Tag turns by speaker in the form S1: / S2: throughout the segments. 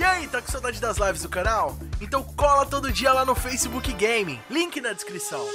S1: E aí, tá com saudade das lives do canal? Então cola todo dia lá no Facebook Gaming, link na descrição.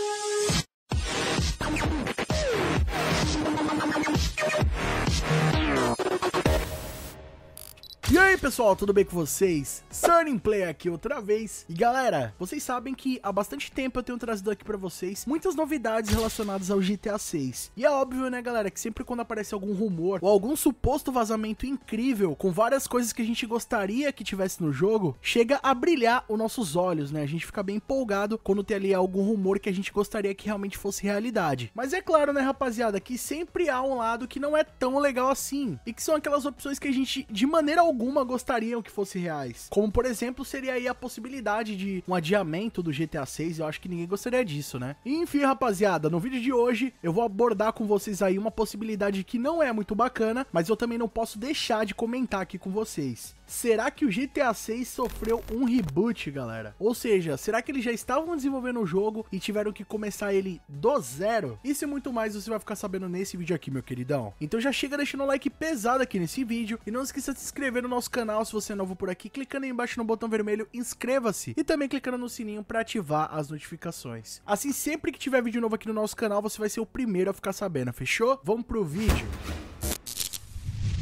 S1: aí pessoal, tudo bem com vocês? Sunning Play aqui outra vez. E galera, vocês sabem que há bastante tempo eu tenho trazido aqui pra vocês muitas novidades relacionadas ao GTA 6. E é óbvio, né galera, que sempre quando aparece algum rumor ou algum suposto vazamento incrível com várias coisas que a gente gostaria que tivesse no jogo, chega a brilhar os nossos olhos, né? A gente fica bem empolgado quando tem ali algum rumor que a gente gostaria que realmente fosse realidade. Mas é claro, né rapaziada, que sempre há um lado que não é tão legal assim. E que são aquelas opções que a gente de maneira alguma gostariam que fosse reais. Como, por exemplo, seria aí a possibilidade de um adiamento do GTA 6, eu acho que ninguém gostaria disso, né? E, enfim, rapaziada, no vídeo de hoje eu vou abordar com vocês aí uma possibilidade que não é muito bacana, mas eu também não posso deixar de comentar aqui com vocês. Será que o GTA 6 sofreu um reboot, galera? Ou seja, será que eles já estavam desenvolvendo o jogo e tiveram que começar ele do zero? Isso e muito mais você vai ficar sabendo nesse vídeo aqui, meu queridão. Então já chega deixando o like pesado aqui nesse vídeo e não esqueça de se inscrever no nosso canal se você é novo por aqui, clicando aí embaixo no botão vermelho, inscreva-se e também clicando no sininho para ativar as notificações. Assim, sempre que tiver vídeo novo aqui no nosso canal, você vai ser o primeiro a ficar sabendo, fechou? Vamos pro vídeo!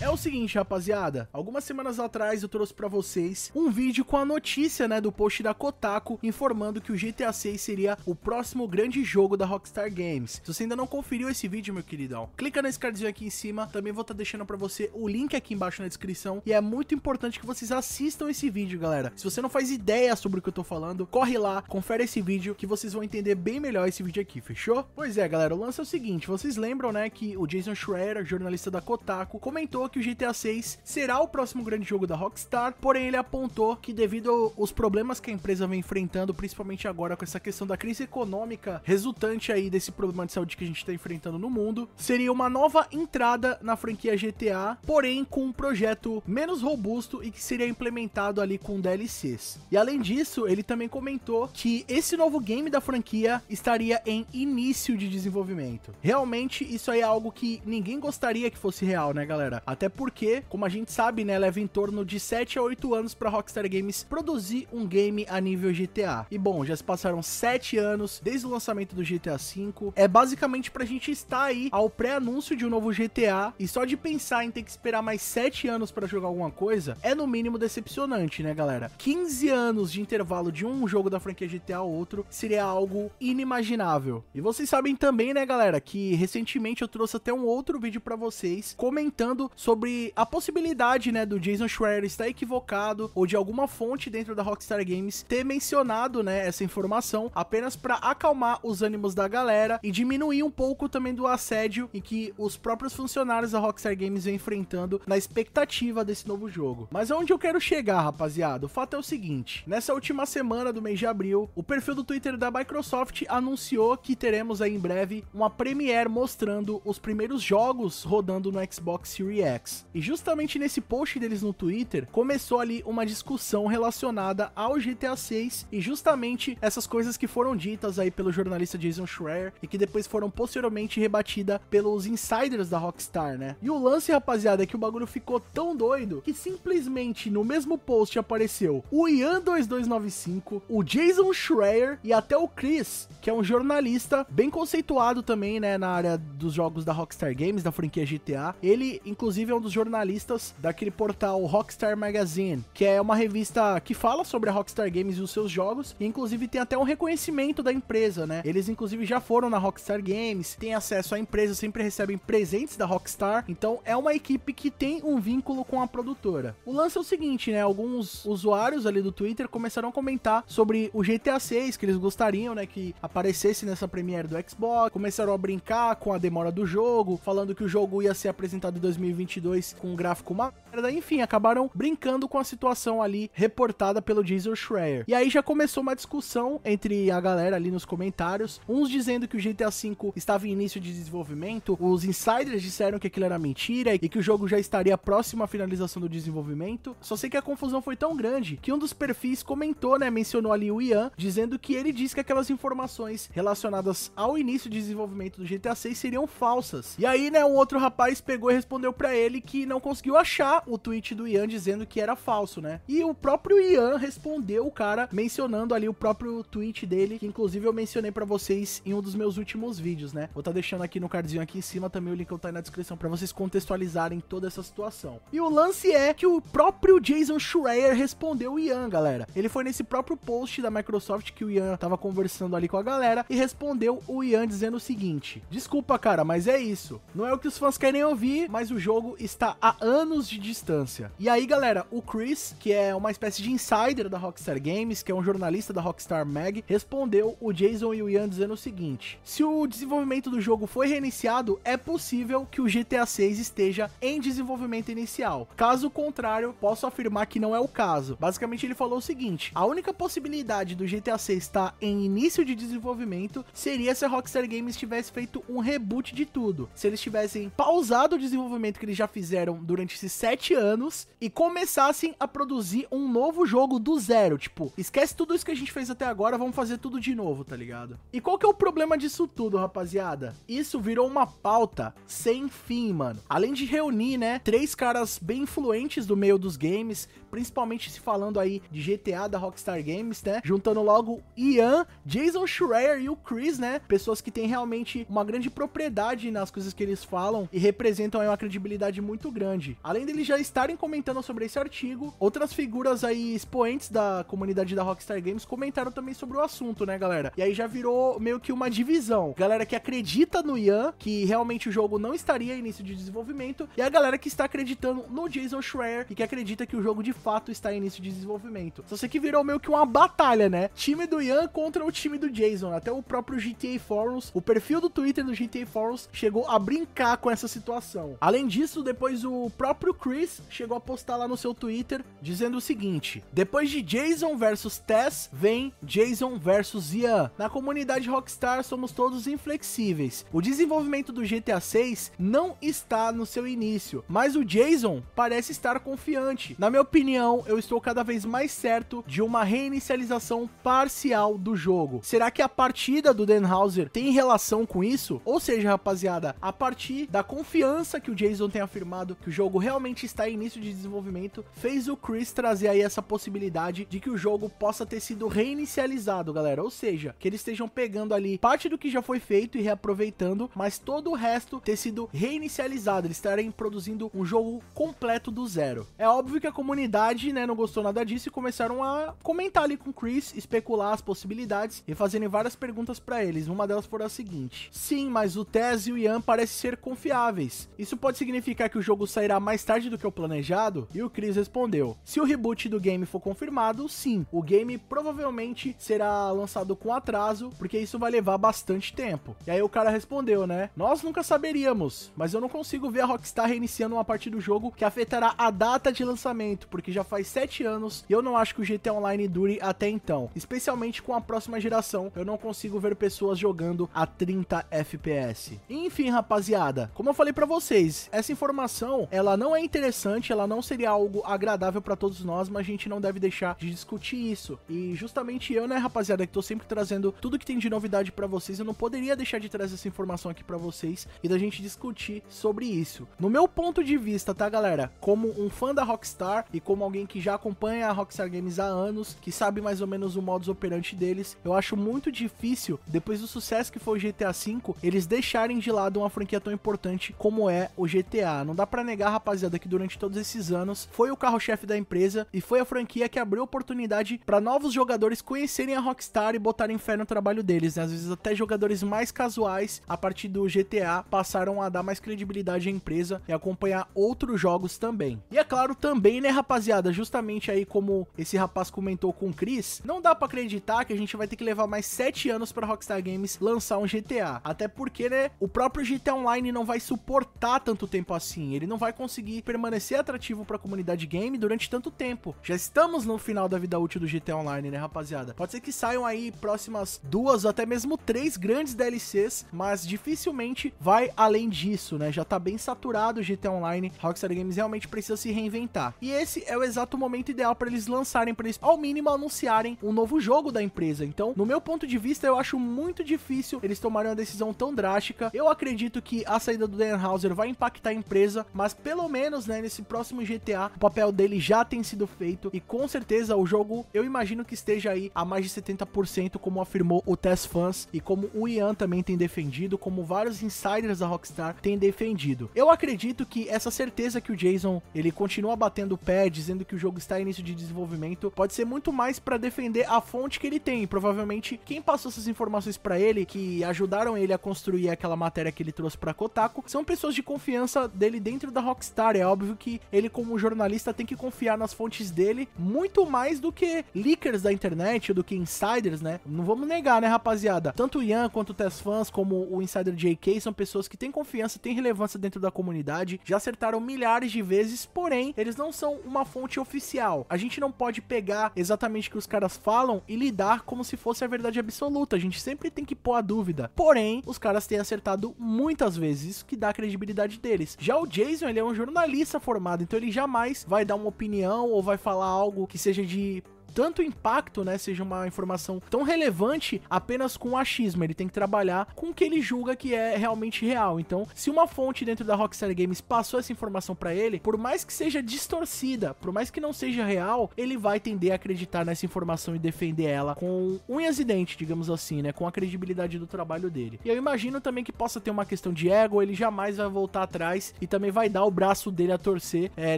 S1: É o seguinte, rapaziada, algumas semanas atrás eu trouxe para vocês um vídeo com a notícia, né, do post da Kotaku informando que o GTA 6 seria o próximo grande jogo da Rockstar Games. Se você ainda não conferiu esse vídeo, meu queridão, clica nesse cardzinho aqui em cima, também vou estar tá deixando para você o link aqui embaixo na descrição e é muito importante que vocês assistam esse vídeo, galera. Se você não faz ideia sobre o que eu tô falando, corre lá, confere esse vídeo que vocês vão entender bem melhor esse vídeo aqui, fechou? Pois é, galera, o lance é o seguinte, vocês lembram, né, que o Jason Schreier, jornalista da Kotaku, comentou que o GTA 6 será o próximo grande jogo da Rockstar, porém ele apontou que devido aos problemas que a empresa vem enfrentando, principalmente agora com essa questão da crise econômica resultante aí desse problema de saúde que a gente está enfrentando no mundo, seria uma nova entrada na franquia GTA, porém com um projeto menos robusto e que seria implementado ali com DLCs. E além disso, ele também comentou que esse novo game da franquia estaria em início de desenvolvimento. Realmente, isso aí é algo que ninguém gostaria que fosse real, né, galera? Até até porque, como a gente sabe, né, leva em torno de 7 a 8 anos para Rockstar Games produzir um game a nível GTA. E bom, já se passaram 7 anos desde o lançamento do GTA V. É basicamente pra gente estar aí ao pré-anúncio de um novo GTA e só de pensar em ter que esperar mais 7 anos para jogar alguma coisa é no mínimo decepcionante, né, galera? 15 anos de intervalo de um jogo da franquia GTA ao outro seria algo inimaginável. E vocês sabem também, né, galera, que recentemente eu trouxe até um outro vídeo para vocês comentando sobre sobre a possibilidade, né, do Jason Schreier estar equivocado ou de alguma fonte dentro da Rockstar Games ter mencionado, né, essa informação apenas para acalmar os ânimos da galera e diminuir um pouco também do assédio em que os próprios funcionários da Rockstar Games vem enfrentando na expectativa desse novo jogo. Mas onde eu quero chegar, rapaziada? O fato é o seguinte, nessa última semana do mês de abril, o perfil do Twitter da Microsoft anunciou que teremos aí em breve uma premiere mostrando os primeiros jogos rodando no Xbox Series S. E justamente nesse post deles no Twitter, começou ali uma discussão relacionada ao GTA 6 e justamente essas coisas que foram ditas aí pelo jornalista Jason Schreier e que depois foram posteriormente rebatidas pelos insiders da Rockstar, né? E o lance, rapaziada, é que o bagulho ficou tão doido que simplesmente no mesmo post apareceu o Ian2295, o Jason Schreier e até o Chris, que é um jornalista bem conceituado também, né, na área dos jogos da Rockstar Games, da franquia GTA. Ele, inclusive, inclusive é um dos jornalistas daquele portal Rockstar Magazine, que é uma revista que fala sobre a Rockstar Games e os seus jogos, e inclusive tem até um reconhecimento da empresa, né? Eles inclusive já foram na Rockstar Games, têm acesso à empresa, sempre recebem presentes da Rockstar, então é uma equipe que tem um vínculo com a produtora. O lance é o seguinte, né? Alguns usuários ali do Twitter começaram a comentar sobre o GTA 6 que eles gostariam, né, que aparecesse nessa premiere do Xbox, começaram a brincar com a demora do jogo, falando que o jogo ia ser apresentado em 2020 2022 com um gráfico uma merda. Enfim, acabaram brincando com a situação ali reportada pelo Jason Schreier. E aí já começou uma discussão entre a galera ali nos comentários, uns dizendo que o GTA V estava em início de desenvolvimento, os insiders disseram que aquilo era mentira e que o jogo já estaria próximo à finalização do desenvolvimento. Só sei que a confusão foi tão grande que um dos perfis comentou, né, mencionou ali o Ian, dizendo que ele disse que aquelas informações relacionadas ao início de desenvolvimento do GTA VI seriam falsas. E aí, né, um outro rapaz pegou e respondeu para ele ele que não conseguiu achar o tweet do Ian dizendo que era falso, né? E o próprio Ian respondeu o cara mencionando ali o próprio tweet dele, que inclusive eu mencionei para vocês em um dos meus últimos vídeos, né? Vou estar tá deixando aqui no cardzinho aqui em cima também o link que tá aí na descrição para vocês contextualizarem toda essa situação. E o lance é que o próprio Jason Schreier respondeu o Ian, galera. Ele foi nesse próprio post da Microsoft que o Ian tava conversando ali com a galera e respondeu o Ian dizendo o seguinte: "Desculpa, cara, mas é isso. Não é o que os fãs querem ouvir, mas o jogo está a anos de distância. E aí, galera, o Chris, que é uma espécie de insider da Rockstar Games, que é um jornalista da Rockstar Mag, respondeu o Jason e o Ian dizendo o seguinte: Se o desenvolvimento do jogo foi reiniciado, é possível que o GTA 6 esteja em desenvolvimento inicial. Caso contrário, posso afirmar que não é o caso. Basicamente, ele falou o seguinte: a única possibilidade do GTA 6 estar em início de desenvolvimento seria se a Rockstar Games tivesse feito um reboot de tudo. Se eles tivessem pausado o desenvolvimento que eles já já fizeram durante esses sete anos e começassem a produzir um novo jogo do zero. Tipo, esquece tudo isso que a gente fez até agora, vamos fazer tudo de novo, tá ligado? E qual que é o problema disso tudo, rapaziada? Isso virou uma pauta sem fim, mano. Além de reunir, né, três caras bem influentes do meio dos games, principalmente se falando aí de GTA da Rockstar Games, né? Juntando logo Ian, Jason Schreier e o Chris, né? Pessoas que têm realmente uma grande propriedade nas coisas que eles falam e representam aí uma credibilidade muito grande. Além deles já estarem comentando sobre esse artigo, outras figuras aí expoentes da comunidade da Rockstar Games comentaram também sobre o assunto, né, galera? E aí já virou meio que uma divisão. Galera que acredita no Ian, que realmente o jogo não estaria em início de desenvolvimento, e a galera que está acreditando no Jason Schreier e que acredita que o jogo de fato está em início de desenvolvimento. Só sei que virou meio que uma batalha, né? Time do Ian contra o time do Jason. Até o próprio GTA Forums, o perfil do Twitter do GTA Forums chegou a brincar com essa situação. Além disso, depois o próprio Chris chegou a postar lá no seu Twitter dizendo o seguinte: depois de Jason versus Tess, vem Jason versus Ian. Na comunidade Rockstar somos todos inflexíveis. O desenvolvimento do GTA 6 não está no seu início, mas o Jason parece estar confiante. Na minha opinião, eu estou cada vez mais certo de uma reinicialização parcial do jogo. Será que a partida do Denhauser tem relação com isso? Ou seja, rapaziada, a partir da confiança que o Jason tem afirmado que o jogo realmente está em início de desenvolvimento, fez o Chris trazer aí essa possibilidade de que o jogo possa ter sido reinicializado, galera. Ou seja, que eles estejam pegando ali parte do que já foi feito e reaproveitando, mas todo o resto ter sido reinicializado. Eles estarem produzindo um jogo completo do zero. É óbvio que a comunidade, né, não gostou nada disso e começaram a comentar ali com o Chris, especular as possibilidades e fazerem várias perguntas para eles. Uma delas foi a seguinte: Sim, mas o Tess e o Ian parecem ser confiáveis. Isso pode significar significar que o jogo sairá mais tarde do que o planejado? E o Chris respondeu: Se o reboot do game for confirmado, sim, o game provavelmente será lançado com atraso, porque isso vai levar bastante tempo. E aí o cara respondeu, né? Nós nunca saberíamos, mas eu não consigo ver a Rockstar reiniciando uma parte do jogo que afetará a data de lançamento, porque já faz 7 anos e eu não acho que o GTA Online dure até então. Especialmente com a próxima geração, eu não consigo ver pessoas jogando a 30 FPS. Enfim, rapaziada, como eu falei para vocês, essa informação informação, ela não é interessante, ela não seria algo agradável para todos nós, mas a gente não deve deixar de discutir isso. E justamente eu, né, rapaziada, que tô sempre trazendo tudo que tem de novidade para vocês, eu não poderia deixar de trazer essa informação aqui para vocês e da gente discutir sobre isso. No meu ponto de vista, tá, galera? Como um fã da Rockstar e como alguém que já acompanha a Rockstar Games há anos, que sabe mais ou menos o modus operandi deles, eu acho muito difícil, depois do sucesso que foi o GTA V, eles deixarem de lado uma franquia tão importante como é o GTA negar, ah, não dá para negar, rapaziada, que durante todos esses anos foi o carro-chefe da empresa e foi a franquia que abriu oportunidade para novos jogadores conhecerem a Rockstar e botarem fé no trabalho deles, né? Às vezes até jogadores mais casuais, a partir do GTA, passaram a dar mais credibilidade à empresa e acompanhar outros jogos também. E é claro também, né, rapaziada, justamente aí como esse rapaz comentou com o Chris, não dá para acreditar que a gente vai ter que levar mais 7 anos para Rockstar Games lançar um GTA, até porque, né, o próprio GTA Online não vai suportar tanto tempo assim assim, ele não vai conseguir permanecer atrativo para a comunidade game durante tanto tempo. Já estamos no final da vida útil do GTA Online, né, rapaziada? Pode ser que saiam aí próximas duas ou até mesmo três grandes DLCs, mas dificilmente vai além disso, né? Já tá bem saturado o GTA Online. Rockstar Games realmente precisa se reinventar. E esse é o exato momento ideal para eles lançarem, para eles ao mínimo anunciarem um novo jogo da empresa. Então, no meu ponto de vista, eu acho muito difícil eles tomarem uma decisão tão drástica. Eu acredito que a saída do Dan Houser vai impactar a empresa surpresa, mas pelo menos, né, nesse próximo GTA, o papel dele já tem sido feito e com certeza o jogo, eu imagino que esteja aí a mais de 70%, como afirmou o Test Fans e como o Ian também tem defendido, como vários insiders da Rockstar têm defendido. Eu acredito que essa certeza que o Jason, ele continua batendo o pé, dizendo que o jogo está em início de desenvolvimento, pode ser muito mais para defender a fonte que ele tem, provavelmente quem passou essas informações para ele, que ajudaram ele a construir aquela matéria que ele trouxe para Kotaku, são pessoas de confiança dele dentro da Rockstar. É óbvio que ele, como jornalista, tem que confiar nas fontes dele muito mais do que leakers da internet, do que insiders, né? Não vamos negar, né, rapaziada? Tanto o Ian quanto o Tess Fans, como o Insider JK, são pessoas que têm confiança, têm relevância dentro da comunidade, já acertaram milhares de vezes, porém, eles não são uma fonte oficial. A gente não pode pegar exatamente o que os caras falam e lidar como se fosse a verdade absoluta. A gente sempre tem que pôr a dúvida. Porém, os caras têm acertado muitas vezes, isso que dá a credibilidade deles. Já já o Jason, ele é um jornalista formado, então ele jamais vai dar uma opinião ou vai falar algo que seja de tanto impacto, né, seja uma informação tão relevante apenas com achismo. Ele tem que trabalhar com o que ele julga que é realmente real. Então, se uma fonte dentro da Rockstar Games passou essa informação para ele, por mais que seja distorcida, por mais que não seja real, ele vai tender a acreditar nessa informação e defender ela com unhas e dentes, digamos assim, né, com a credibilidade do trabalho dele. E eu imagino também que possa ter uma questão de ego, ele jamais vai voltar atrás e também vai dar o braço dele a torcer é,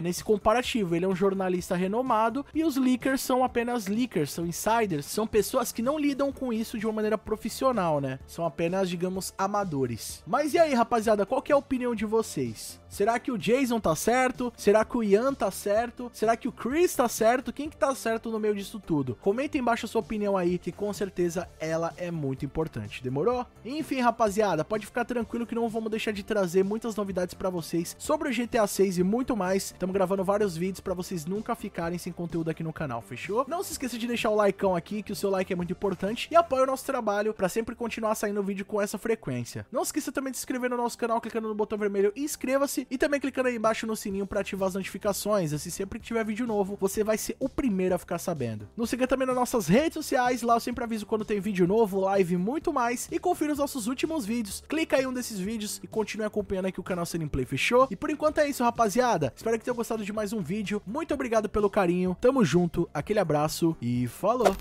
S1: nesse comparativo. Ele é um jornalista renomado e os leakers são apenas apenas leakers, são insiders, são pessoas que não lidam com isso de uma maneira profissional, né? São apenas, digamos, amadores. Mas e aí, rapaziada, qual é a opinião de vocês? Será que o Jason tá certo? Será que o Ian tá certo? Será que o Chris tá certo? Quem que tá certo no meio disso tudo? Comenta embaixo a sua opinião aí, que com certeza ela é muito importante. Demorou? Enfim, rapaziada, pode ficar tranquilo que não vamos deixar de trazer muitas novidades para vocês sobre o GTA 6 e muito mais. Estamos gravando vários vídeos para vocês nunca ficarem sem conteúdo aqui no canal, fechou? Não não se esqueça de deixar o like aqui, que o seu like é muito importante, e apoie o nosso trabalho para sempre continuar saindo vídeo com essa frequência. Não se esqueça também de se inscrever no nosso canal clicando no botão vermelho inscreva-se e também clicando aí embaixo no sininho para ativar as notificações, assim sempre que tiver vídeo novo, você vai ser o primeiro a ficar sabendo. Nos siga também nas nossas redes sociais, lá eu sempre aviso quando tem vídeo novo, live e muito mais, e confira os nossos últimos vídeos. Clica aí em um desses vídeos e continue acompanhando aqui o canal Cineplay, fechou? E por enquanto é isso, rapaziada. Espero que tenham gostado de mais um vídeo. Muito obrigado pelo carinho. Tamo junto. Aquele abraço abraço e falou!